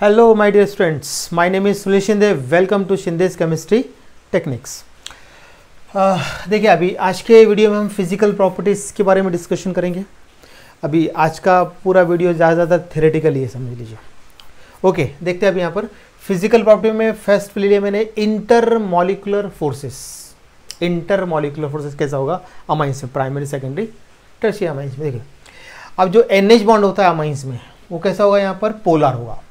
Hello my dear students my name is Sunil Shinde welcome to Shinde's chemistry techniques देखिए अभी आज के वीडियो में हम फिजिकल प्रॉपर्टीज़ के बारे में डिस्कशन करेंगे अभी आज का पूरा वीडियो ज़्यादा ज़्यादा थेरेटिकली है समझ लीजिए ओके okay, देखते हैं अभी यहाँ पर फिजिकल प्रॉपर्टी में फर्स्ट ले लिया मैंने intermolecular forces intermolecular forces कैसा होगा अमाइंस में प्राइमरी सेकेंडरी टर्सी अमाइंस में देखिए अब जो एन बॉन्ड होता है अमाइंस में वो कैसा होगा यहाँ पर पोलर होगा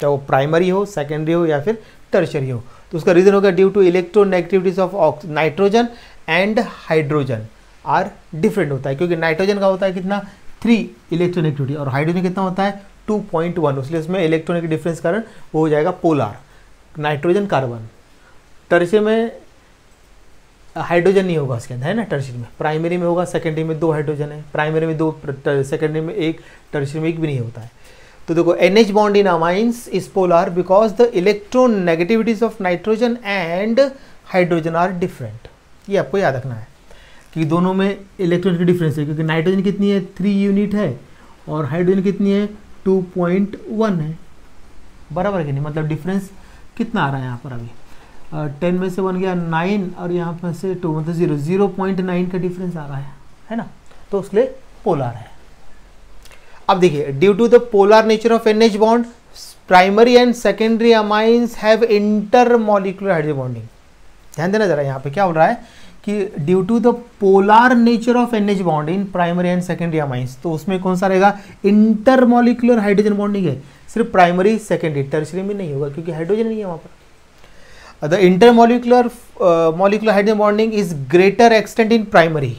चाहे वो प्राइमरी हो सेकेंडरी हो या फिर टर्शरी हो तो उसका रीज़न होगा ड्यू टू इलेक्ट्रोनेगेटिविटीज ऑफ ऑक्स nitrogen and hydrogen are different होता है क्योंकि नाइट्रोजन का होता है कितना थ्री इलेक्ट्रोनेगेटिविटी और हाइड्रोजन कितना होता है टू पॉइंट वन इसलिए उसमें इलेक्ट्रॉनिक डिफरेंस कारण वो हो जाएगा पोलार नाइट्रोजन कार्बन टर्शरी में हाइड्रोजन नहीं होगा उसके अंदर है ना टर्शरी में प्राइमरी में होगा सेकेंडरी में दो हाइड्रोजन है प्राइमरी में दो सेकेंडरी में एक टर्शरी में एक भी नहीं होता है तो देखो N H bond in amines is polar because the electronegativities of nitrogen and hydrogen are different ये आपको याद रखना है कि दोनों में इलेक्ट्रॉन की डिफरेंस है क्योंकि नाइट्रोजन कितनी है थ्री यूनिट है और हाइड्रोजन कितनी है टू पॉइंट वन है बराबर कि नहीं मतलब डिफरेंस कितना आ रहा है यहाँ पर अभी टेन uh, में से बन गया नाइन और यहाँ पर से टू मतलब जीरो जीरो पॉइंट नाइन का डिफरेंस आ रहा है है ना तो उसके पोलर है अब देखिए due to the polar nature of N H bond primary and secondary amines have intermolecular hydrogen bonding ध्यान देना जरा यहाँ पे क्या हो रहा है कि due to the polar nature of N H bond in primary and secondary amines तो उसमें कौन सा रहेगा इंटर मॉलिकुलर हाइड्रोजन बॉन्डिंग है सिर्फ प्राइमरी सेकेंडरी टर्सरी में नहीं होगा क्योंकि हाइड्रोजन नहीं है वहाँ पर the intermolecular molecular hydrogen bonding is greater extent in primary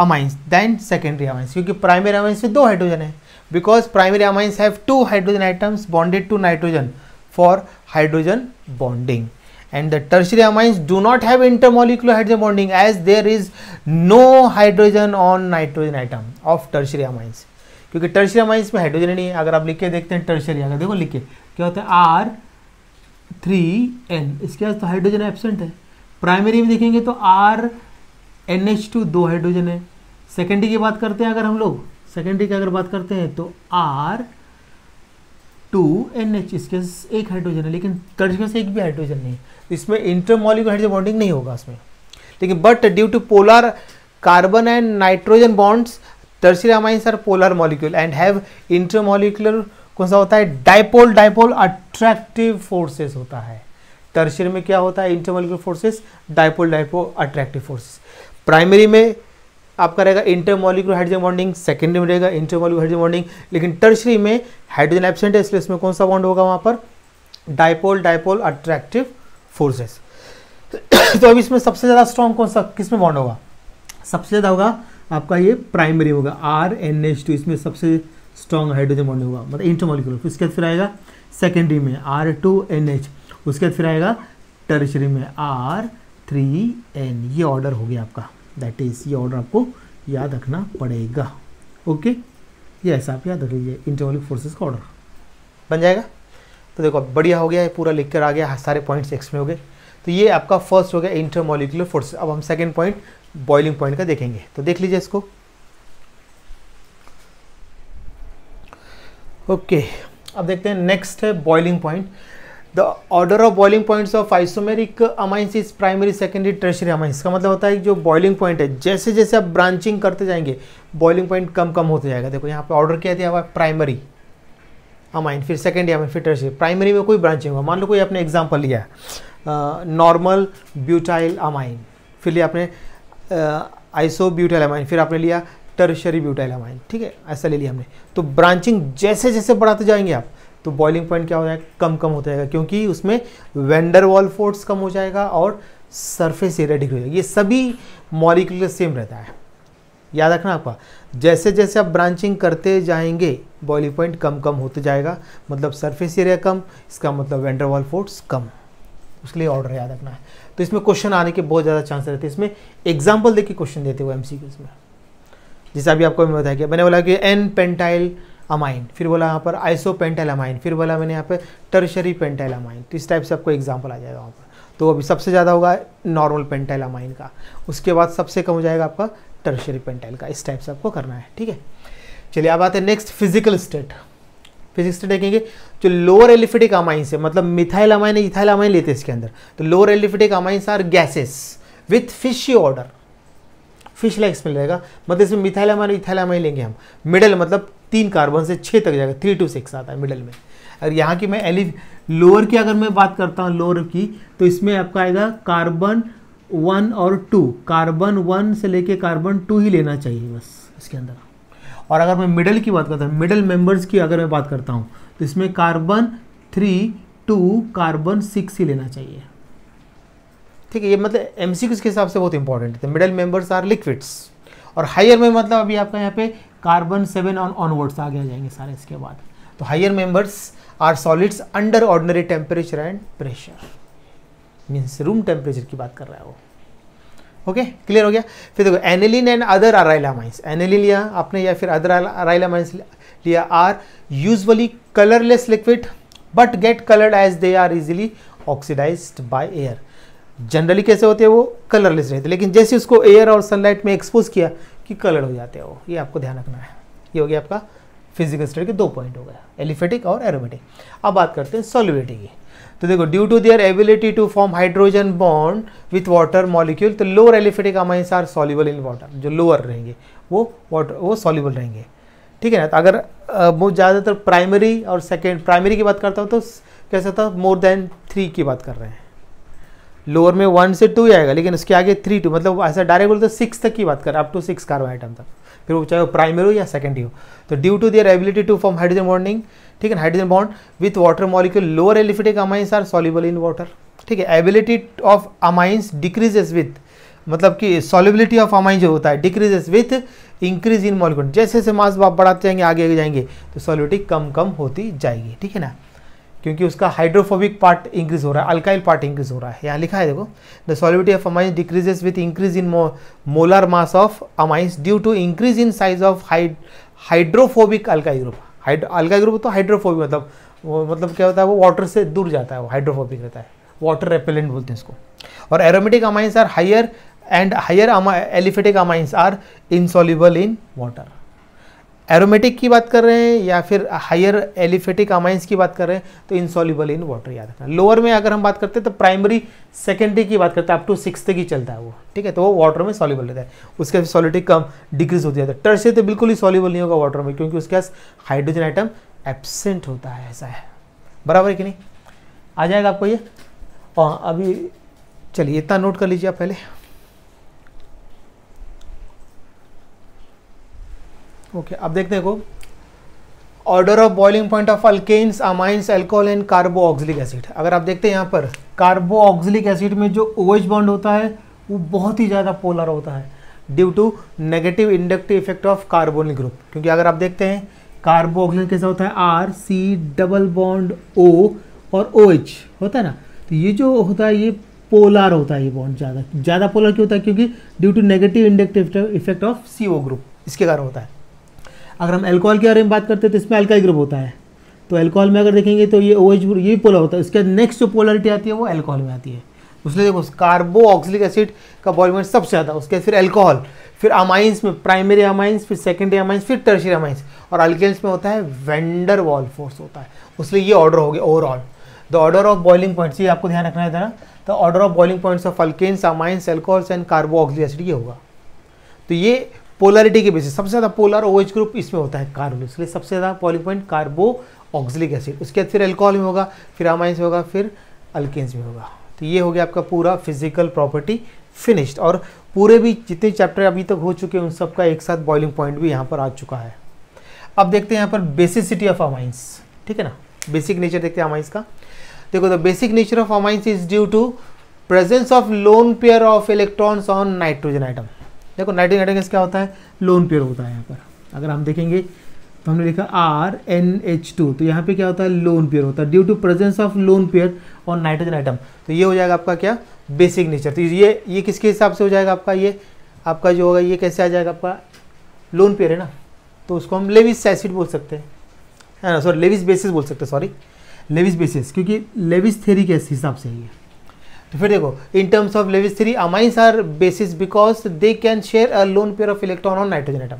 amines than secondary amines क्योंकि प्राइमरी अमाइंस में दो हाइड्रोजन है because primary amines have two hydrogen atoms bonded to nitrogen for hydrogen bonding and the tertiary amines do not have intermolecular hydrogen bonding as there is no hydrogen on nitrogen atom of tertiary amines क्योंकि tertiary amines में hydrogen नहीं है अगर आप लिख के देखते हैं tertiary अगर देखो लिख के क्या होता है आर थ्री एन इसके बाद तो हाइड्रोजन एबसेंट है प्राइमरी में देखेंगे तो आर एन एच टू दो हाइड्रोजन है सेकेंडरी की बात करते हैं अगर हम लोग सेकेंडरी की अगर बात करते हैं तो आर टू एन एच इसके एक हाइड्रोजन है लेकिन कर्ज से एक भी हाइड्रोजन नहीं है इसमें इंटरमोलिकुलर हाइड्रोजन बॉन्डिंग नहीं होगा इसमें लेकिन but due to polar carbon and nitrogen bonds tertiary amines are polar molecule and have intermolecular कौन सा होता है डायपोल डाइपोल अट्रैक्टिव फोर्सेस होता है टर्शियर में क्या होता है intermolecular forces dipole dipole attractive forces primary में आपका रहेगा इंटरमोलिकुलर हाइड्रोजन बॉन्डिंग सेकेंडरी में रहेगा इंटरमोलिकुलर हाइड्रोजन बॉन्डिंग लेकिन टर्सरी में हाइड्रोजन एबसेंट है इसलिए इसमें कौन सा बॉन्ड होगा वहां पर डायपोल डायपोल अट्रैक्टिव फोर्सेस तो अब इसमें सबसे ज़्यादा स्ट्रॉन्ग कौन सा किस में बॉन्ड होगा सबसे ज़्यादा होगा आपका ये प्राइमरी होगा आर एन एच टू इसमें सबसे स्ट्रॉन्ग हाइड्रोजन बॉन्ड होगा मतलब इंटरमोलिकुलर फिर उसके बाद फिर आएगा सेकेंडरी में आर टू एन एच उसके बाद फिर आएगा टर्शरी में आर थ्री एन ये ऑर्डर हो गया आपका दैट इज ये ऑर्डर आपको याद रखना पड़ेगा ओके ये ऐसा आप याद रख लीजिए इंटरवलिक फोर्सेस का ऑर्डर बन जाएगा तो देखो बढ़िया हो गया ये पूरा लिख कर आ गया हाँ, सारे पॉइंट्स एक्स में हो गए तो ये आपका फर्स्ट हो गया इंटरमोलिकुलर फोर्स अब हम सेकेंड पॉइंट बॉइलिंग पॉइंट का देखेंगे तो देख लीजिए इसको ओके okay. अब देखते हैं नेक्स्ट है boiling point the order of boiling points of isomeric amines is primary secondary tertiary amines का मतलब होता है कि जो बॉइलिंग पॉइंट है जैसे जैसे आप ब्रांचिंग करते जाएंगे बॉइलिंग पॉइंट कम कम होते जाएगा देखो यहाँ पे ऑर्डर किया दिया हुआ प्राइमरी अमाइन फिर सेकेंडरी अमाइन फिर टर्सरी प्राइमरी में कोई ब्रांचिंग हुआ मान लो कोई आपने एग्जाम्पल लिया नॉर्मल ब्यूटाइल अमाइन फिर लिया आपने आइसो ब्यूटाइल अमाइन फिर आपने लिया टर्शरी ब्यूटाइल अमाइन ठीक है ऐसा ले लिया हमने तो ब्रांचिंग जैसे जैसे बढ़ाते जाएंगे आप तो बॉइलिंग पॉइंट क्या हो जाएगा कम कम हो जाएगा क्योंकि उसमें वेंडर वॉल फोर्स कम हो जाएगा और सरफेस एरिया डिक्रीज हो जाएगा ये सभी मॉलिकुल सेम रहता है याद रखना आपका जैसे जैसे आप ब्रांचिंग करते जाएंगे बॉइलिंग पॉइंट कम कम होते जाएगा मतलब सरफेस एरिया कम इसका मतलब वेंडर वॉल फोर्स कम उसके लिए ऑर्डर याद रखना है तो इसमें क्वेश्चन आने के बहुत ज़्यादा चांस रहते हैं इसमें एग्जाम्पल देखिए क्वेश्चन देते हुए एम में जैसे अभी आपको मैं बताया कि मैंने बोला कि एन पेंटाइल अमाइन फिर बोला यहाँ पर आइसो पेंटाइल अमाइन फिर बोला मैंने यहाँ पर टर्शरी पेंटाइल अमाइन तो इस टाइप से आपको एग्जाम्पल आ जाएगा वहाँ पर तो अभी सबसे ज़्यादा होगा नॉर्मल पेंटाइल अमाइन का उसके बाद सबसे कम हो जाएगा आपका टर्शरी पेंटाइल का इस टाइप से आपको करना है ठीक है चलिए अब आते हैं next physical state physical state देखेंगे जो लोअर एलिफिटिक अमाइन से मतलब मिथाइल अमाइन इथाइल अमाइन लेते हैं इसके अंदर तो lower aliphatic amines are gases with fishy odour fish like smell रहेगा मतलब इसमें मिथाइलामाइन इथाइलामाइन लेंगे हम मिडल मतलब तीन कार्बन से छः तक जाएगा थ्री टू सिक्स आता है मिडल में अगर यहाँ की मैं एलिफ लोअर की अगर मैं बात करता हूँ लोअर की तो इसमें आपका आएगा कार्बन वन और टू कार्बन वन से लेके कार्बन टू ही लेना चाहिए बस इसके अंदर और अगर मैं मिडल की बात करता हूँ मिडल मेंबर्स की अगर मैं बात करता हूँ तो इसमें carbon three to carbon six ही लेना चाहिए ठीक है ये मतलब एम के हिसाब से बहुत इंपॉर्टेंट है मिडल मेंबर्स आर लिक्विड्स और हायर में मतलब अभी आपका यहाँ पे कार्बन सेवन ऑन ऑनवर्ड्स आगे आ जाएंगे सारे इसके बाद तो higher members are solids under ordinary temperature and pressure means room temperature की बात कर रहा है वो ओके okay, क्लियर हो गया फिर देखो aniline and other arylamines aniline लिया आपने या फिर अदर अराइलामाइंस लिया are usually colourless liquid but get coloured as they are easily oxidised by air generally कैसे होते हैं वो कलरलेस रहते लेकिन जैसे उसको एयर और सनलाइट में एक्सपोज किया कि कलर हो जाते हैं वो ये आपको ध्यान रखना है ये हो गया आपका फिजिकल स्टडी के दो पॉइंट हो गया एलिफेटिक और एरोमेटिक अब बात करते हैं सोलिबिटी की तो देखो due to their ability to form hydrogen bond with water molecule तो lower aliphatic amines are soluble in water जो लोअर रहेंगे वो वाटर वो सॉल्युबल रहेंगे ठीक है ना तो अगर वो ज़्यादातर प्राइमरी और सेकेंड प्राइमरी की बात करता हूँ तो कह सकता मोर देन थ्री की बात कर रहे हैं लोअर में वन से टू ही आएगा लेकिन उसके आगे थ्री टू मतलब ऐसा डायरेक्ट बोलते तो सिक्स तक की बात करें up to six carbon atom तक फिर वो चाहे वो प्राइमरी हो या सेकेंडरी हो तो due to their ability to form hydrogen bonding ठीक है hydrogen bond with water molecule lower aliphatic amines are soluble in water ठीक है ability of amines decreases with मतलब कि सॉल्युबिलिटी ऑफ अमाइन जो होता है decreases with increase in molecule जैसे जैसे मास बढ़ाते जाएंगे आगे आगे जाएंगे तो सॉल्यूबिलिटी कम कम होती जाएगी ठीक है ना क्योंकि उसका हाइड्रोफोबिक पार्ट इंक्रीज हो रहा है अल्काइल पार्ट इंक्रीज हो रहा है यहाँ लिखा है देखो the solubility of amines decreases with increase in molar mass of amines due to increase in size of hydrophobic अल्काई ग्रुप हाइड्रो ग्रुप तो हाइड्रोफोबिक मतलब वो मतलब क्या होता है वो वाटर से दूर जाता है वो हाइड्रोफोबिक रहता है वाटर रेपेलेंट बोलते हैं इसको और aromatic amines are higher and higher aliphatic amines are insoluble in water aromatic की बात कर रहे हैं या फिर हायर एलिफेटिक अमाइंस की बात कर रहे हैं तो इनसॉल्यूबल इन वाटर याद रखना लोअर में अगर हम बात करते हैं तो प्राइमरी सेकेंडरी की बात करते हैं अप टू सिक्स की चलता है वो ठीक है तो वो वाटर में सॉल्यूबल रहता है उसके बाद सॉलिटी कम डिक्रीज होती जाता है टर्स तो बिल्कुल ही सॉल्यूबल नहीं होगा वाटर में क्योंकि उसके पास हाइड्रोजन आइटम एबसेंट होता है ऐसा है बराबर है कि नहीं आ जाएगा आपको ये और अभी चलिए इतना नोट कर लीजिए आप पहले ओके अब देखते हैं को order of boiling point of alkanes amines alcohol and carboxylic acid अगर आप देखते हैं यहाँ पर कार्बो ऑक्सिलिक एसिड में जो ओ OH बॉन्ड होता है वो बहुत ही ज़्यादा पोलर होता है due to negative inductive effect of carbonic group क्योंकि अगर आप देखते हैं कार्बो ऑक्सिलिक कैसा होता है R C double bond O और ओ OH एच होता है ना तो ये जो होता है ये पोलर होता है ये बॉन्ड ज़्यादा ज़्यादा पोलर क्यों होता है क्योंकि due to negative inductive effect of C O group इसके कारण होता है अगर हम एल्कोहल के बारे में बात करते हैं तो इसमें अल्काइल ग्रुप होता है तो एल्कोहल में अगर देखेंगे तो ये ओ OH एच ये पोलर होता है इसके नेक्स्ट जो पोलरिटी आती है वो एल्कोहल में आती है उसमें देखो कार्बो ऑक्सिलिक एसिड का बॉयमेंट सबसे ज़्यादा उसके फिर एल्कोहल फिर अमाइंस में प्राइमरी अमाइंस फिर सेकेंडरी अमाइंस फिर टर्शरी अमाइंस और अल्केन्स में होता है वेंडर वॉल फोर्स होता है उसमें ये ऑर्डर हो गया overall the order of boiling points ये आपको ध्यान रखना है जरा the order of boiling points of alkanes amines alcohols and carboxylic acid ये होगा तो ये पोलरिटी के बेसिस सबसे ज़्यादा पोलर ओएच ग्रुप इसमें होता है कार्बन इसलिए सबसे ज़्यादा boiling point carboxylic acid उसके बाद फिर एल्कोहल में होगा फिर अमाइंस में होगा फिर अल्केन्स में होगा तो ये हो गया आपका पूरा फिजिकल प्रॉपर्टी फिनिश्ड और पूरे भी जितने चैप्टर अभी तक हो चुके हैं उन सबका एक साथ बॉइलिंग पॉइंट भी यहाँ पर आ चुका है अब देखते हैं यहाँ पर बेसिसिटी ऑफ अमाइंस ठीक है ना बेसिक नेचर देखते हैं अमाइंस का देखो the basic nature of amines is due to presence of lone pair of electrons on nitrogen atom देखो नाइट अटेंडेंस क्या होता है लोन पेयर होता है यहाँ पर अगर हम देखेंगे तो हमने लिखा आर एन एच टू तो यहाँ पे क्या होता है लोन पेयर होता है due to presence of lone pair और नाइट्रोजन आइटम तो ये हो जाएगा आपका क्या बेसिक नेचर तो ये ये किसके हिसाब से हो जाएगा आपका ये आपका जो होगा ये कैसे आ जाएगा आपका लोन पेयर है ना तो उसको हम लेविस एसिड बोल सकते हैं है ना सॉरी लेविस बेसिस बोल सकते हैं सॉरी लेविस बेसिस क्योंकि लेविस थेरी के हिसाब से ही है तो फिर देखो in terms of Lewis theory amines are bases because they can share a lone pair of electron on nitrogen atom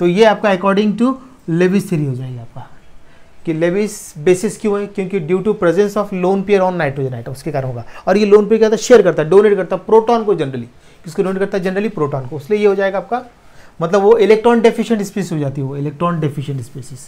तो ये आपका अकॉर्डिंग टू लेविस थ्री हो जाएगी आपका कि लेविस बेसिस क्यों है क्योंकि due to presence of lone pair on nitrogen atom उसके कारण होगा और ये लोन पेयर क्या होता है शेयर करता है डोनेट करता है प्रोटॉन को जनरली किसको डोनेट करता है जनरली प्रोटॉन को इसलिए ये हो जाएगा आपका मतलब वो इलेक्ट्रॉन डेफिशिएंट स्पीसी हो जाती है वो इलेक्ट्रॉन डेफिशिएंट स्पीसीज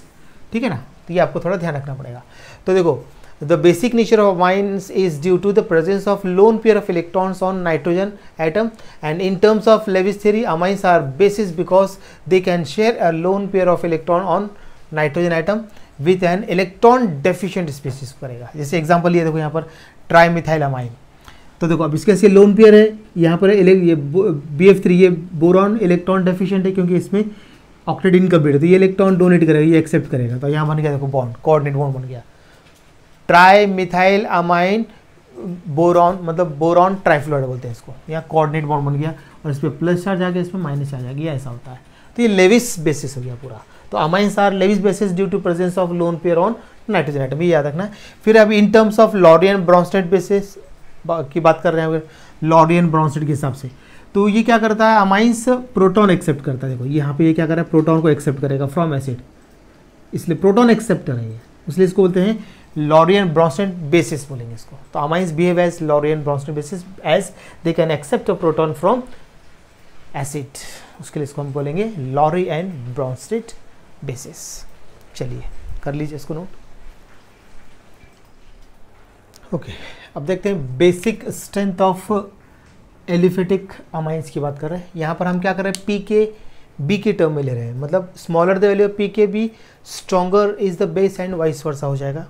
ठीक है ना तो ये आपको थोड़ा ध्यान रखना पड़ेगा तो देखो the basic nature of amines is due to the presence of lone pair of electrons on nitrogen atom and in terms of Lewis theory amines are bases because they can share a lone pair of electron on nitrogen atom with an electron deficient species करेगा जैसे example ये देखो यहाँ पर trimethyl amine तो देखो अब इसके ऐसे लोन पेयर है यहाँ पर ये बी एफ थ्री ये बोरॉन इलेक्ट्रॉन डेफिशियंट है क्योंकि इसमें ऑक्टेडिन का बेट है तो ये इलेक्ट्रॉन डोनेट करेगा ये एक्सेप्ट करेगा तो यहाँ बन गया देखो बॉन्ड कॉर्डिनेट बॉन्ड बन गया ट्राई मिथाइल अमाइन बोरॉन मतलब बोरॉन ट्राइफ्लोइड बोलते हैं इसको या कोऑर्डिनेट बॉन्ड बन गया और इस पर प्लस चार्ज आ गया इस पर माइनस चार्ज आ गया ऐसा होता है तो ये लेविस बेसिस हो गया पूरा तो amines are Lewis bases due to presence of lone pair on nitrogen atom भी याद रखना फिर अभी in terms of Lowry Bronsted bases की बात कर रहे हैं अगर लॉरियन ब्रॉन्सटेड के हिसाब से तो ये क्या करता है अमाइंस प्रोटोन एक्सेप्ट करता है देखो यहाँ पे ये क्या कर रहा है प्रोटोन को एक्सेप्ट करेगा फ्रॉम एसिड इसलिए प्रोटोन एक्सेप्ट करेंगे इसलिए इसको बोलते हैं लॉरियन ब्रॉन्स्टन बेसिस बोलेंगे इसको तो amines behave as Lowry Bronsted bases as they can accept a proton from acid उसके लिए इसको हम बोलेंगे लॉरी एंड ब्रॉन्स्टेड बेसिस चलिए कर लीजिए इसको नोट ओके अब देखते हैं basic strength of aliphatic amines की बात कर रहे हैं यहाँ पर हम क्या कर रहे हैं पी के बी के टर्म में ले रहे हैं मतलब smaller the value of p K b stronger is the base and vice versa हो जाएगा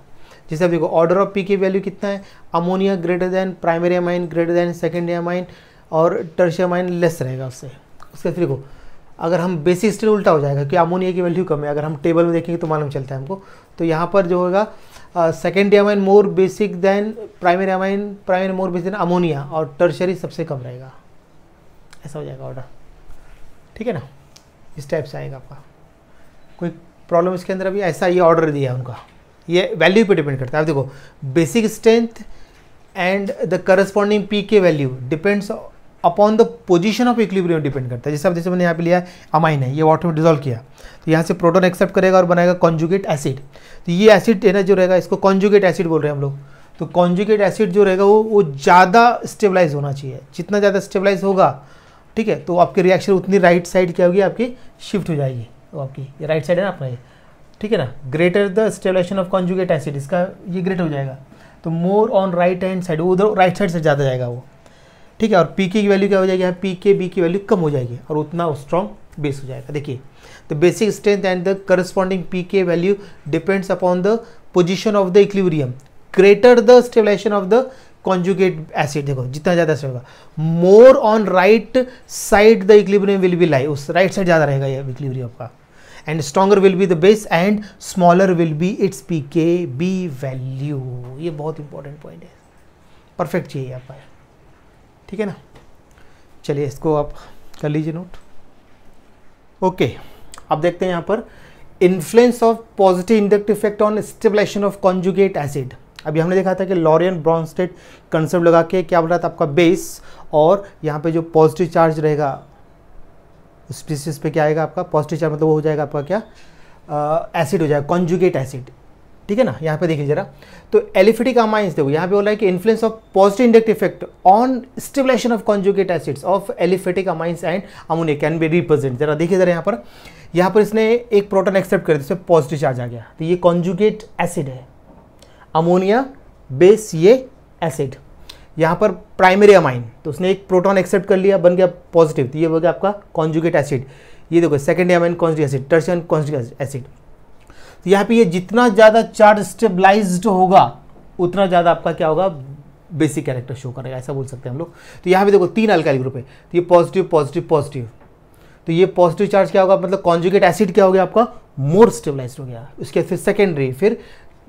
जैसे देखो ऑर्डर ऑफ पी की वैल्यू कितना है ammonia greater than primary amine greater than secondary amine और टर्शी अमाइन लेस रहेगा उससे उसके फिर देखो अगर हम बेसिक स्टेट उल्टा हो जाएगा कि अमोनिया की वैल्यू कम है अगर हम टेबल में देखेंगे तो मालूम चलता है हमको तो यहाँ पर जो होगा secondary amine more basic than primary amine primary more basic than ammonia और टर्शरी सबसे कम रहेगा ऐसा हो जाएगा ऑर्डर ठीक है ना इस टाइप से आएगा आपका कोई प्रॉब्लम इसके अंदर अभी ऐसा ये ऑर्डर दिया उनका ये वैल्यू पे डिपेंड करता है आप देखो basic strength and the corresponding P K value depends upon the position of equilibrium depend करता है जैसे अब जैसे मैंने यहाँ पे लिया अमाइन है ये वाटर में डिजोल्व किया तो यहाँ से प्रोटोन एक्सेप्ट करेगा और बनाएगा कॉन्जुगेट एसिड तो ये एसिड है ना जो रहेगा इसको कॉन्जुगेट एसिड बोल रहे हैं हम लोग तो कॉन्जुगेट एसिड जो रहेगा वो वो ज़्यादा स्टेबलाइज होना चाहिए जितना ज़्यादा स्टेबलाइज होगा ठीक है तो आपकी रिएक्शन उतनी राइट साइड क्या होगी आपकी शिफ्ट हो जाएगी आपकी ये राइट साइड है ना अपना ये ठीक है ना greater the stabilization of conjugate acid इसका ये ग्रेटर हो जाएगा तो more on right hand side उधर राइट साइड से ज़्यादा जाएगा वो ठीक है और पी की वैल्यू क्या हो जाएगी यहाँ पी के बी की वैल्यू कम हो जाएगी और उतना स्ट्रॉन्ग बेस हो जाएगा देखिए the basic strength and the corresponding P K value depends upon the position of the equilibrium greater the stabilization of the conjugate acid देखो जितना ज़्यादा से होगा more on right side the equilibrium will be lie उस right side ज़्यादा रहेगा ये equilibrium आपका and will be the base and smaller will be its P K B value ये बहुत इंपॉर्टेंट पॉइंट है परफेक्ट चाहिए आप ठीक है ना चलिए इसको आप कर लीजिए नोट ओके अब देखते हैं यहाँ पर influence of positive induct effect on stabilization of conjugate acid अभी हमने देखा था कि लॉरियन ब्रॉन्स्टेड कंसेप्ट लगा के क्या बोल रहा था आपका बेस और यहाँ पे जो पॉजिटिव चार्ज रहेगा स्पीसीज पे क्या आएगा आपका पॉजिटिव चार्ज मतलब वो हो जाएगा आपका क्या एसिड हो जाएगा कॉन्जुगेट एसिड ठीक है ना यहाँ पे देखिए जरा तो एलिफेटिक अमाइंस देखो यहाँ पे बोला है कि influence of positive induct effect on stabilization of conjugate acids of aliphatic amines and ammonia can be represent जरा देखिए जरा यहाँ पर यहाँ पर इसने एक प्रोटोन एक्सेप्ट कर दिया पॉजिटिव चार्ज आ गया तो ये कॉन्जुगेट एसिड है अमोनिया बेस ये एसिड यहाँ पर प्राइमरी अमाइन तो उसने एक प्रोटॉन एक्सेप्ट कर लिया बन गया पॉजिटिव तो ये हो गया आपका कॉन्जुगेट एसिड ये देखो second amine conjugate acid tertiary conjugate acid तो यहाँ पे ये जितना ज़्यादा चार्ज स्टेबलाइज होगा उतना ज़्यादा आपका क्या होगा बेसिक कैरेक्टर शो करेगा ऐसा बोल सकते हैं हम लोग तो यहाँ पे देखो तीन अल्काइल ग्रुप है तो ये पॉजिटिव पॉजिटिव पॉजिटिव तो ये पॉजिटिव चार्ज क्या होगा मतलब कॉन्जुगेट एसिड क्या हो गया आपका मोर स्टेबलाइज हो गया उसके बाद फिर सेकेंडरी फिर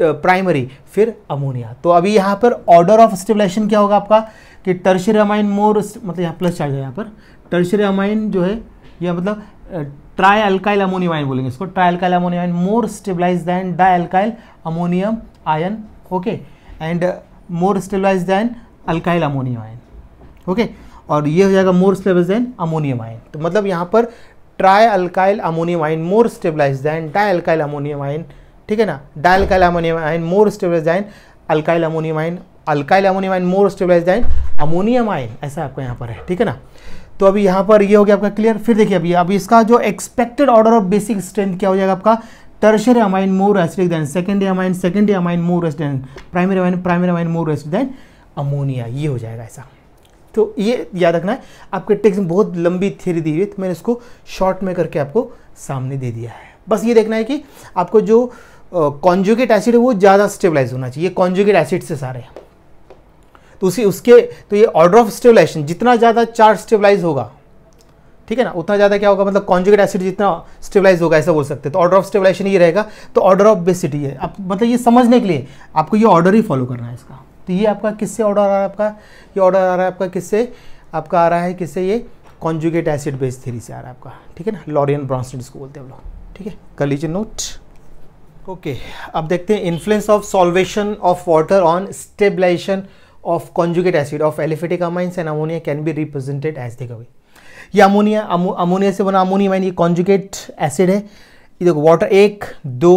प्राइमरी फिर अमोनिया तो अभी यहाँ पर ऑर्डर ऑफ स्टेबलाइजेशन क्या होगा आपका कि टर्शरी अमाइन मोर मतलब यहाँ प्लस चार्ज है यहाँ पर टर्शरी अमाइन जो है यह मतलब ट्राई अल्काइल अमोनियम आयन बोलेंगे इसको tri alkyl ammonium ion more stabilize than di alkyl ammonium ion okay and more stabilize than alkyl ammonium ion okay और ये हो जाएगा more stabilize than ammonium ion तो मतलब यहाँ पर tri alkyl ammonium ion more stabilize than di alkyl ammonium ion ठीक है ना dialkyl ammonium ion more stabilize ion alkyl ammonium ion alkyl ammonium ion more stabilize आइन अमोनियम आइन ऐसा आपको यहाँ पर है ठीक है ना तो अभी यहाँ पर ये यह हो गया आपका क्लियर फिर देखिए अभी अभी इसका जो expected order of basic strength क्या हो जाएगा आपका tertiary amine more acidic than secondary amine secondary amine more acid than primary amine primary amine more acid than ammonia ये हो जाएगा ऐसा तो ये याद रखना है आपके टेक्स्ट में बहुत लंबी थ्योरी दी हुई है तो मैंने इसको शॉर्ट में करके आपको सामने दे दिया है बस ये देखना है कि आपको जो कॉन्जुगेट एसिड है वो ज़्यादा स्टेबलाइज होना चाहिए कॉन्जुगेट एसिड से सारे तो उसी उसके तो ये ऑर्डर ऑफ स्टेबलाइजेशन जितना ज़्यादा चार्ज स्टेबलाइज होगा ठीक है ना उतना ज़्यादा क्या होगा मतलब कॉन्जुगेट एसिड जितना स्टेबलाइज होगा ऐसा बोल सकते हैं तो ऑर्डर ऑफ स्टेबलाइजेशन ये रहेगा तो ऑर्डर ऑफ बेसिटी है आप मतलब ये समझने के लिए आपको ये ऑर्डर ही फॉलो करना है इसका तो ये आपका किससे ऑर्डर आ रहा है आपका ये ऑर्डर आ रहा है आपका किससे आपका आ रहा है किससे ये कॉन्जुगेट एसिड बेस थेरी से आ रहा है आपका ठीक है ना लॉरियन ब्रॉन्स्टन को बोलते हैं हम लोग ठीक है कर लीजिए नोट ओके अब देखते हैं influence of solvation of water on stabilization of conjugate acid of aliphatic amines and ammonia can be represented as देखो भाई ये अमोनिया अमोनिया से बना अमोनिया माइन ये कॉन्जुगेट एसिड है ये देखो वाटर एक दो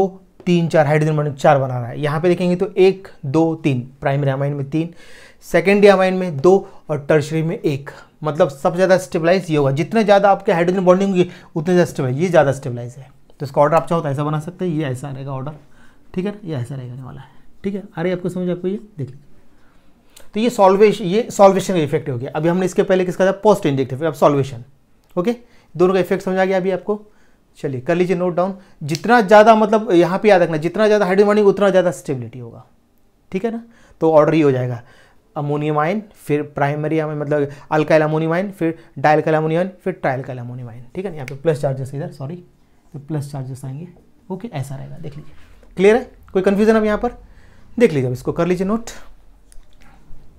तीन चार हाइड्रोजन बॉन्ड चार बना रहा है यहाँ पे देखेंगे तो एक दो तीन प्राइमरी अमाइन में तीन सेकेंडरी अमाइन में दो और टर्शरी में एक मतलब सबसे ज़्यादा स्टेबलाइज ये होगा जितने ज़्यादा आपके हाइड्रोजन बॉन्डिंग होगी उतने ज़्यादा स्टेबलाइज ये ज़्यादा स्टेबलाइज है तो इसका ऑर्डर आप चाहो तो ऐसा बना सकते हैं ये ऐसा रहेगा ऑर्डर ठीक है ना ये ऐसा रहेगा वाला है ठीक है अरे आपको समझ आपको ये देख लीजिए तो ये सॉल्वेशन ये सॉल्वेशन का इफेक्ट हो गया अभी हमने इसके पहले किसका था पोस्ट इंजेक्टिव अब सॉल्वेशन ओके दोनों का इफेक्ट समझ आ गया अभी आपको चलिए कर लीजिए नोट डाउन जितना ज़्यादा मतलब यहाँ पे याद रखना जितना ज़्यादा हाइड्रोजन बॉन्डिंग उतना ज़्यादा स्टेबिलिटी होगा ठीक है ना तो ऑर्डर ही हो जाएगा अमोनियम आयन फिर प्राइमरी हमें मतलब अल्काइल अमोनियम आयन फिर डायल्काइल अमोनियम आयन फिर ट्राइल्काइल अमोनियम आयन ठीक है यहाँ पे प्लस चार्जेस इधर सॉरी तो प्लस चार्जेस आएंगे ओके ऐसा रहेगा देख लीजिए क्लियर है कोई कन्फ्यूजन अब यहाँ पर देख लीजिए अब इसको कर लीजिए नोट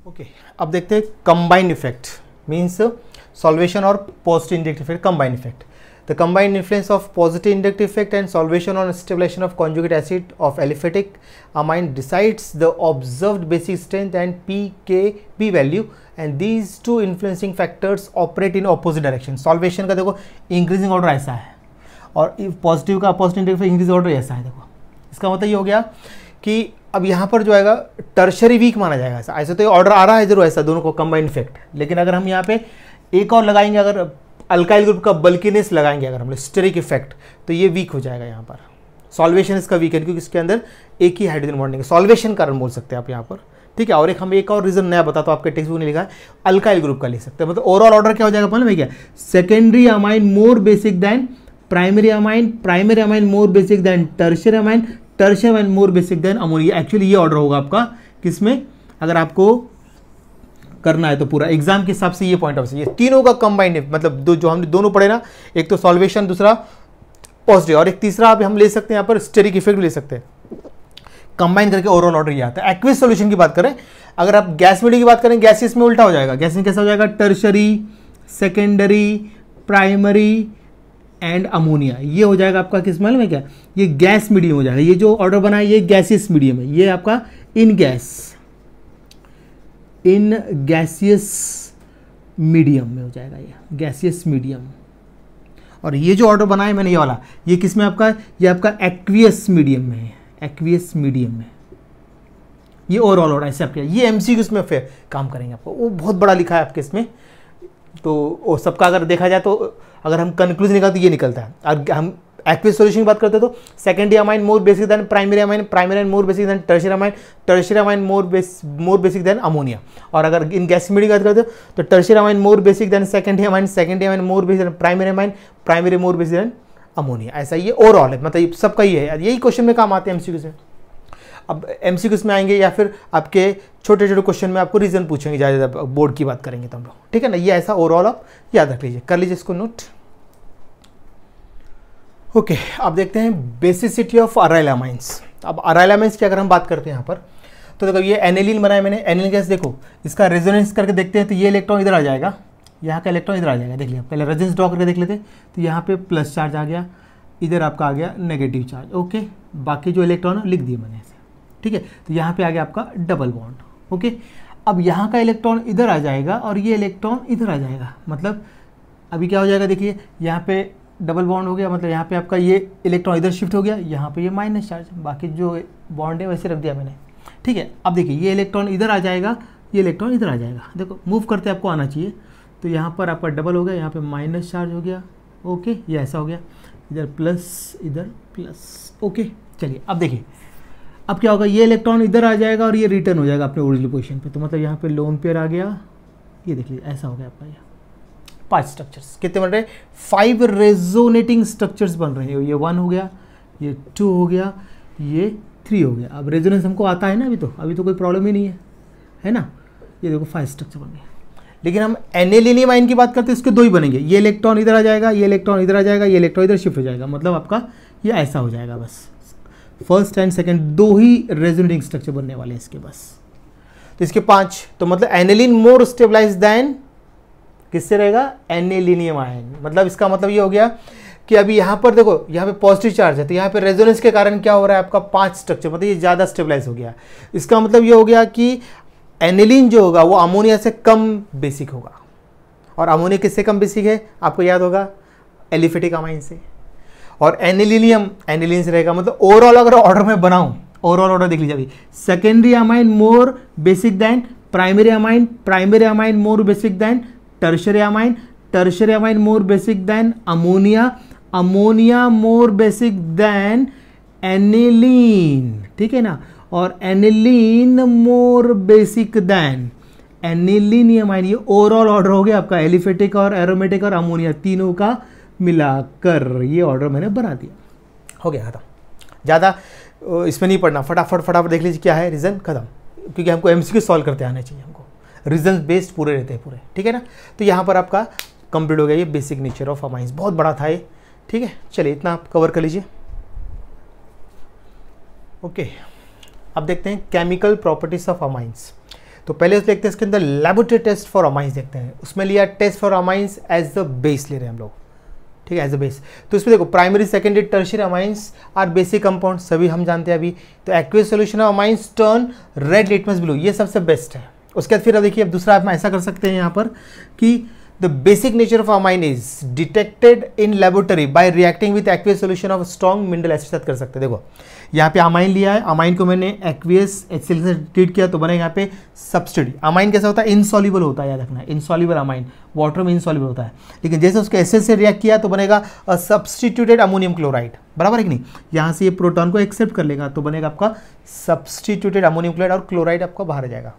ओके अब देखते हैं कंबाइंड इफेक्ट मीन्स सॉल्वेशन और positive induct effect combined effect the combined influence of positive induct effect and solvation on stabilization of conjugate acid of aliphatic amine decides the observe basic strength and P K P value and these two influencing factors operate in opposite direction solvation का देखो increasing order ऐसा है और positive का opposite index increase order ऐसा है देखो इसका मतलब ये हो गया कि अब यहाँ पर जो आएगा टर्शरी वीक माना जाएगा ऐसा ऐसे तो ऑर्डर आ रहा है जरूर ऐसा दोनों को कंबाइंड इफेक्ट लेकिन अगर हम यहाँ पे एक और लगाएंगे अगर अल्काइल ग्रुप का बल्किनेस लगाएंगे अगर हम लोग स्टेरिक इफेक्ट तो ये वीक हो जाएगा यहाँ पर सॉल्वेशन इसका वीक है क्योंकि इसके अंदर एक ही हाइड्रोजन बॉन्डिंग है सॉल्वेशन कारण बोल सकते हैं आप यहाँ पर ठीक है और एक हम एक और रीजन नया बता तो आपके टेक्स्ट बुक ने लिखा है अल्काइल ग्रुप का ले सकते हैं मतलब ओवरऑल ऑर्डर क्या हो जाएगा पहले भैया secondary amine more basic than primary amine primary amine more basic than tertiary amine tertiary amine more basic than ammonia actually ये ऑर्डर होगा आपका किसमें अगर आपको करना है तो पूरा एग्जाम के हिसाब से ये पॉइंट ऑफ ये तीनों का कंबाइंड है मतलब दो जो हमने दोनों पढ़े ना एक तो सॉल्वेशन दूसरा पॉजिटिव और एक तीसरा आप हम ले सकते हैं यहाँ पर स्टेरिक इफेक्ट ले सकते हैं कंबाइन करके ओवरऑल ऑर्डर ये आता है एक्विस सोल्यूशन की बात करें अगर आप गैस मीडिया की बात करें गैसेस में उल्टा हो जाएगा गैसेस कैसा हो जाएगा tertiary secondary primary and ammonia ये हो जाएगा आपका किस मालूम है क्या ये गैस मीडियम हो जाएगा ये जो ऑर्डर बना है ये गैसियस मीडियम है ये आपका in gas in gaseous medium में हो जाएगा ये गैसियस मीडियम और ये जो ऑर्डर बना है मैंने ये वाला ये किस में आपका ये आपका एक्वियस मीडियम में है एक्वियस मीडियम में ये ओवरऑल ऑर्डर ऐसे किया ये एम सी में फिर काम करेंगे आपको वो बहुत बड़ा लिखा है आपके इसमें तो वो सबका अगर देखा जाए तो अगर हम कंक्लूजन निकालते तो ये निकलता है अगर हम एक्विज सोल्यूशन की बात करते हैं तो secondary amine more basic than primary amine primary and more basic than tertiary amine tertiary amine more base more basic than ammonia और अगर इन गैसमीडी की बात करते हो तो tertiary amine more basic than secondary amine secondary amine more basic than primary amine primary more basic than ammonia ऐसा ये overall है मतलब सबका ही है यही क्वेश्चन में काम आते हैं एमसीक्यू से अब एम में आएंगे या फिर आपके छोटे छोटे क्वेश्चन में आपको रीज़न पूछेंगे ज़्यादा ज़्यादा बोर्ड की बात करेंगे तो हम लोग ठीक है ना ये ऐसा ओवरऑल आप याद रख लीजिए कर लीजिए इसको नोट ओके okay, अब देखते हैं बेसिसिटी ऑफ माइंस अब माइंस की अगर हम बात करते हैं यहाँ पर तो देखो ये एनिलिन बनाया मैंने एनिल गैस देखो इसका रेजोनेंस करके देखते हैं तो ये इलेक्ट्रॉन इधर आ जाएगा यहाँ का इलेक्ट्रॉन इधर आ जाएगा देख लिया पहले रेजेंस ड्रॉ करके देख लेते तो यहाँ पे प्लस चार्ज आ गया इधर आपका आ गया नेगेटिव चार्ज ओके बाकी जो इलेक्ट्रॉन है लिख दिए मैंने ऐसे ठीक है तो यहाँ पे आ गया आपका डबल बॉन्ड ओके अब यहाँ का इलेक्ट्रॉन इधर आ जाएगा और ये इलेक्ट्रॉन इधर आ जाएगा मतलब अभी क्या हो जाएगा देखिए यहाँ पे डबल बॉन्ड हो गया मतलब यहाँ पे आपका ये इलेक्ट्रॉन इधर शिफ्ट हो गया यहाँ पे ये माइनस चार्ज बाकी जो बॉन्ड है वैसे रख दिया मैंने ठीक है अब देखिए ये इलेक्ट्रॉन इधर आ जाएगा ये इलेक्ट्रॉन इधर आ जाएगा देखो मूव करते आपको आना चाहिए तो यहाँ पर आपका डबल हो गया यहाँ पर माइनस चार्ज हो गया ओके ये ऐसा हो गया इधर प्लस इधर प्लस ओके चलिए अब देखिए अब क्या होगा ये इलेक्ट्रॉन इधर आ जाएगा और ये रिटर्न हो जाएगा अपने ओरिजिनल पोजिशन पर तो मतलब यहाँ पर लोन पेयर आ गया ये देख लीजिए ऐसा हो गया आपका यहाँ पाँच स्ट्रक्चर्स कितने बन रहे हैं फाइव रेजोनेटिंग स्ट्रक्चर्स बन रहे हैं ये वन हो गया ये टू हो गया ये थ्री हो गया अब रेजोनेंस हमको आता है ना अभी तो अभी तो कोई प्रॉब्लम ही नहीं है है ना ये देखो फाइव स्ट्रक्चर बन गया लेकिन हम एनेलिनियम आयन की बात करते हैं इसके दो ही बनेंगे ये इलेक्ट्रॉन इधर आ जाएगा ये इलेक्ट्रॉन इधर आ जाएगा ये इलेक्ट्रॉन इधर शिफ्ट हो जाएगा मतलब आपका ये ऐसा हो जाएगा बस फर्स्ट एंड सेकेंड दो ही रेजोनेटिंग स्ट्रक्चर बनने वाले हैं इसके बस तो इसके पांच तो मतलब एनेलिन मोर स्टेबलाइज दैन किससे रहेगा एनेलिनियम आयन मतलब इसका मतलब ये हो गया कि अभी यहाँ पर देखो यहाँ पे पॉजिटिव चार्ज है तो यहाँ पे रेजोनेंस के कारण क्या हो रहा है आपका पांच स्ट्रक्चर मतलब ये ज़्यादा स्टेबलाइज हो गया इसका मतलब ये हो गया कि एनिलिन जो होगा वो अमोनिया से कम बेसिक होगा और अमोनिया किससे कम बेसिक है आपको याद होगा एलिफेटिक अमाइन से और एनिलिलियम एनिलिन से रहेगा मतलब ओवरऑल अगर ऑर्डर में बनाऊँ ओवरऑल ऑर्डर देख लीजिए अभी secondary amine more basic than primary amine primary amine more basic than tertiary amine tertiary amine more basic than ammonia ammonia more basic than aniline ठीक है ना और aniline more basic than aniline ये माइन ये ओवरऑल ऑर्डर हो गया आपका एलिफेटिक और एरोमेटिक और अमोनिया तीनों का मिलाकर ये ऑर्डर मैंने बना दिया हो गया ख़त्म ज़्यादा इसमें नहीं पढ़ना फटाफट फटाफट देख लीजिए क्या है रीज़न ख़त्म क्योंकि हमको एम सॉल्व करते आने चाहिए हमको रीजन बेस्ड पूरे रहते हैं पूरे ठीक है ना तो यहाँ पर आपका कंप्लीट हो गया ये बेसिक नेचर ऑफ अमाइंस बहुत बड़ा था ये ठीक है चलिए इतना आप कवर कर लीजिए ओके अब देखते हैं केमिकल प्रॉपर्टीज ऑफ अमाइंस तो पहले देखते हैं इसके अंदर लेबोरेटरी टेस्ट फॉर अमाइंस देखते हैं उसमें लिया test for amines as the base ले रहे हैं हम लोग ठीक है एज अ बेस तो इसमें देखो primary secondary tertiary amines are basic compound सभी हम जानते हैं अभी तो aqueous solution of amines turn red litmus blue ये सबसे बेस्ट है उसके बाद फिर अब देखिए अब दूसरा आप ऐसा कर सकते हैं यहाँ पर कि The basic nature of amine is detected in laboratory by reacting with aqueous solution of strong mineral acid के साथ कर सकते हैं देखो यहाँ पे अमाइन लिया है अमाइन को मैंने एक्वियस एच से ट्रीट किया तो बना यहाँ पे सब्सिडी अमाइन कैसा होता है इनसॉल्यूबल होता है याद रखना इनसॉल्यूबल अमाइन वाटर में इनसॉल्यूबल होता है लेकिन जैसे उसको एस से रिएक्ट किया तो बनेगा सब्सटीट्यूटेड अमोनियम क्लोराइड बराबर है कि नहीं यहाँ से ये प्रोटॉन को एक्सेप्ट कर लेगा तो बनेगा आपका सब्सटीट्यूटेड अमोनियम क्लोराइड और क्लोराइड आपका बाहर जाएगा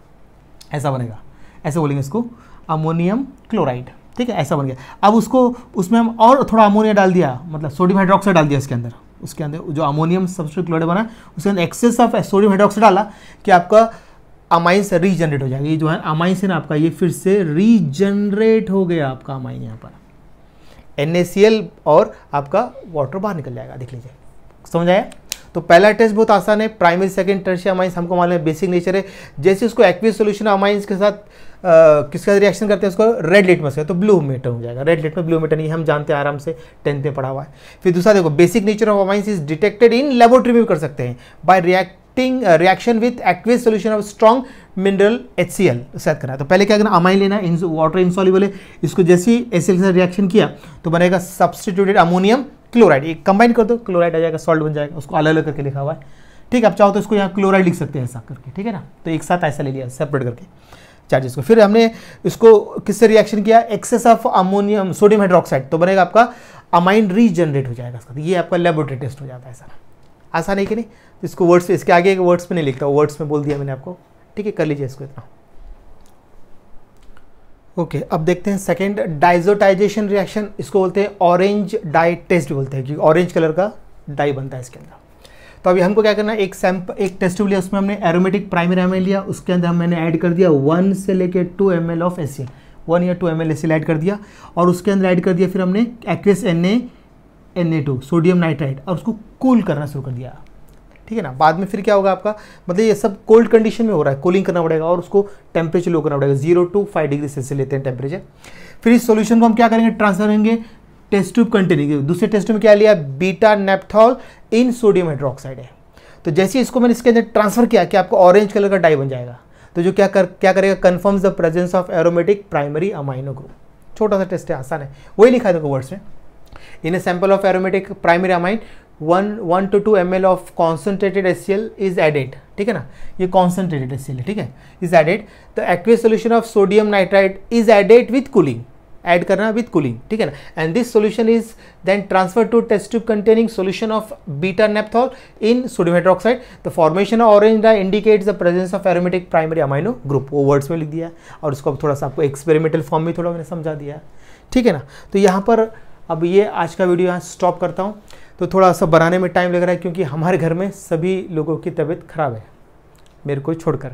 ऐसा बनेगा ऐसे बोलेंगे इसको अमोनियम क्लोराइड ठीक है ऐसा बन गया अब उसको उसमें हम और थोड़ा अमोनिया डाल दिया मतलब सोडियम हाइड्रोक्साइड डाल दिया इसके अंदर उसके अंदर जो अमोनियम सबसे क्लोराइड बना उसके अंदर एक्सेस ऑफ सोडियम हाइड्रोक्साइड डाला कि आपका अमाइंस रीजनरेट हो जाएगा ये जो है अमाइंस है ना आपका ये फिर से रीजनरेट हो गया आपका अमाइन यहाँ पर एन और आपका वाटर बाहर निकल जाएगा देख लीजिए समझ आया तो पहला टेस्ट बहुत आसान है प्राइमरी सेकेंड टर्शियम अमाइंस हमको मालूम है बेसिक नेचर है जैसे उसको एक्वी सोल्यूशन अमाइंस के साथ किसका रिएक्शन करते हैं उसको रेड लिटमस का तो ब्लू मेटन हो जाएगा रेड लिटमस ब्लू मेटन ये हम जानते हैं आराम से टेंथ में पढ़ा हुआ है फिर दूसरा देखो basic nature of amines is detected in laboratory में कर सकते हैं by reacting reaction with aqueous solution of strong mineral H C L set करना तो पहले क्या करना अमाइन लेना इन वाटर इंसॉल्यूबल है इसको जैसे ही एच के साथ रिएक्शन किया तो बनेगा सब्सटीट्यूटेड अमोनियम क्लोराइड एक कंबाइन कर दो क्लोराइड आ जाएगा सॉल्ट बन जाएगा उसको अलग अलग करके लिखा हुआ है ठीक है आप चाहो तो इसको यहाँ क्लोराइड लिख सकते हैं ऐसा करके ठीक है ना तो एक साथ ऐसा ले लिया सेपरेट करके चार्जेस को फिर हमने इसको किससे रिएक्शन किया excess of ammonium sodium hydroxide तो बनेगा आपका अमाइन रीजनरेट हो जाएगा इसका तो ये आपका लेबोरेटरी टेस्ट हो जाता है सर आसान है कि नहीं तो इसको वर्ड्स इसके आगे एक वर्ड्स में नहीं लिखता वर्ड्स में बोल दिया मैंने आपको ठीक है कर लीजिए इसको इतना ओके okay, अब देखते हैं सेकेंड डाइजोटाइजेशन रिएक्शन इसको बोलते हैं ऑरेंज डाई टेस्ट बोलते हैं क्योंकि ऑरेंज कलर का डाई बनता है इसके अंदर तो अभी हमको क्या करना है एक सैम्पल एक टेस्ट लिया उसमें हमने एरोमेटिक प्राइमरी एम लिया उसके अंदर मैंने ऐड कर दिया वन से लेकर two M L of acyl one या टू एम एल ऐड कर दिया और उसके अंदर ऐड कर दिया फिर हमने X N A N A two sodium nitride और उसको कूल करना शुरू कर दिया ठीक है ना बाद में फिर क्या होगा आपका मतलब ये सब कोल्ड कंडीशन में हो रहा है कूलिंग करना पड़ेगा और उसको टेम्परेचर लो करना पड़ेगा zero to five degree Celsius लेते हैं टेम्परेचर फिर इस सॉल्यूशन को हम क्या करेंगे ट्रांसफर करेंगे टेस्ट ट्यूब कंटेनिंग दूसरे टेस्ट में क्या लिया beta naphthol in sodium hydroxide है तो जैसे इसको मैंने इसके अंदर ट्रांसफर किया कि आपको ऑरेंज कलर का डाई बन जाएगा तो जो क्या कर क्या करेगा confirms the presence of aromatic primary amino group छोटा सा टेस्ट है आसान है वही लिखा देखो वर्ड्स में in a sample of aromatic primary amine one one two two M L of concentrated S C L is added ठीक है ना ये कॉन्सेंट्रेटेड एस सी एल ठीक है is added the aqueous solution of sodium nitride is added with cooling add करना with cooling ठीक है ना and this solution is then transfer to test tube containing solution of beta naphthol in sodium hydroxide the formation of orange dye indicates the presence of aromatic primary amino group वो words में लिख दिया और उसको अब थोड़ा सा आपको एक्सपेरिमेंटल फॉर्म में थोड़ा मैंने समझा दिया ठीक है ना तो यहाँ पर अब ये आज का वीडियो यहाँ स्टॉप करता हूँ तो थोड़ा सा बनाने में टाइम लग रहा है क्योंकि हमारे घर में सभी लोगों की तबीयत खराब है मेरे को छोड़कर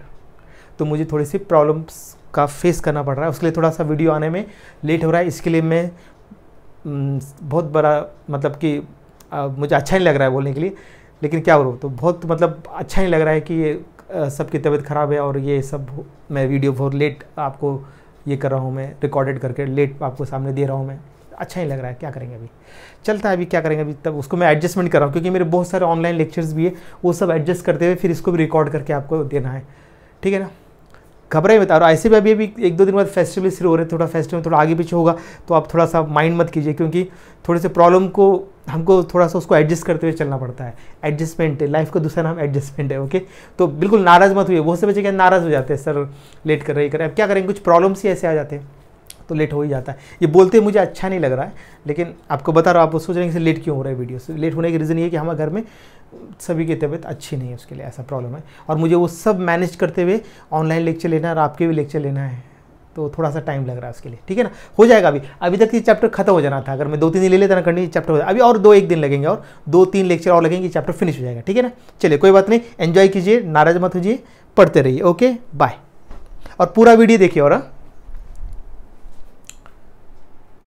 तो मुझे थोड़ी सी प्रॉब्लम्स का फेस करना पड़ रहा है उसके लिए थोड़ा सा वीडियो आने में लेट हो रहा है इसके लिए मैं हम्म, बहुत बड़ा मतलब कि मुझे अच्छा नहीं लग रहा है बोलने के लिए लेकिन क्या करूँ तो बहुत मतलब अच्छा नहीं लग रहा है कि ये सबकी तबीयत ख़राब है और ये सब मैं वीडियो बहुत लेट आपको ये कर रहा हूँ मैं रिकॉर्डेड करके लेट आपको सामने दे रहा हूँ मैं अच्छा ही लग रहा है क्या करेंगे अभी चलता है अभी क्या करेंगे अभी तब उसको मैं एडजस्टमेंट कर रहा हूँ क्योंकि मेरे बहुत सारे ऑनलाइन लेक्चर्स भी है वो सब एडजस्ट करते हुए फिर इसको भी रिकॉर्ड करके आपको देना है ठीक है ना घबराई बता रहा हूँ ऐसे भी अभी अभी एक दो दिन बाद फेस्टिवल शुरू हो रहे हैं थोड़ा फेस्टिवल थोड़ा आगे पीछे होगा तो आप थोड़ा सा माइंड मत कीजिए क्योंकि थोड़े से प्रॉब्लम को हमको थोड़ा सा उसको एडजस्ट करते हुए चलना पड़ता है एडजस्टमेंट है लाइफ का दूसरा नाम एडजस्टमेंट है ओके तो बिल्कुल नाराज़ मत हुई बहुत से बच्चे क्या नाराज़ हो जाते हैं सर लेट कर रहे कर अब क्या करेंगे कुछ प्रॉब्लम्स ही ऐसे आ जाते हैं तो लेट हो ही जाता है ये बोलते मुझे अच्छा नहीं लग रहा है लेकिन आपको बता रहा हूँ आप सोच रहे हैं कि लेट क्यों हो रहा है वीडियो से लेट होने की रीज़न ये कि हमारे घर में सभी की तबीयत अच्छी नहीं है उसके लिए ऐसा प्रॉब्लम है और मुझे वो सब मैनेज करते हुए ऑनलाइन लेक्चर लेना है और आपके भी लेक्चर लेना है तो थोड़ा सा टाइम लग रहा है उसके लिए ठीक है ना हो जाएगा अभी अभी तक तो ये चैप्टर खत्म हो जाना था अगर मैं दो तीन दिन ले लेता ना करनी चैप्टर हो जाए अभी और दो एक दिन लगेंगे और दो तीन लेक्चर और लगेंगे चैप्टर फिनिश हो जाएगा ठीक है ना चलिए कोई बात नहीं एन्जॉय कीजिए नाराज मत होजिए पढ़ते रहिए ओके बाय और पूरा वीडियो देखिए और हाँ।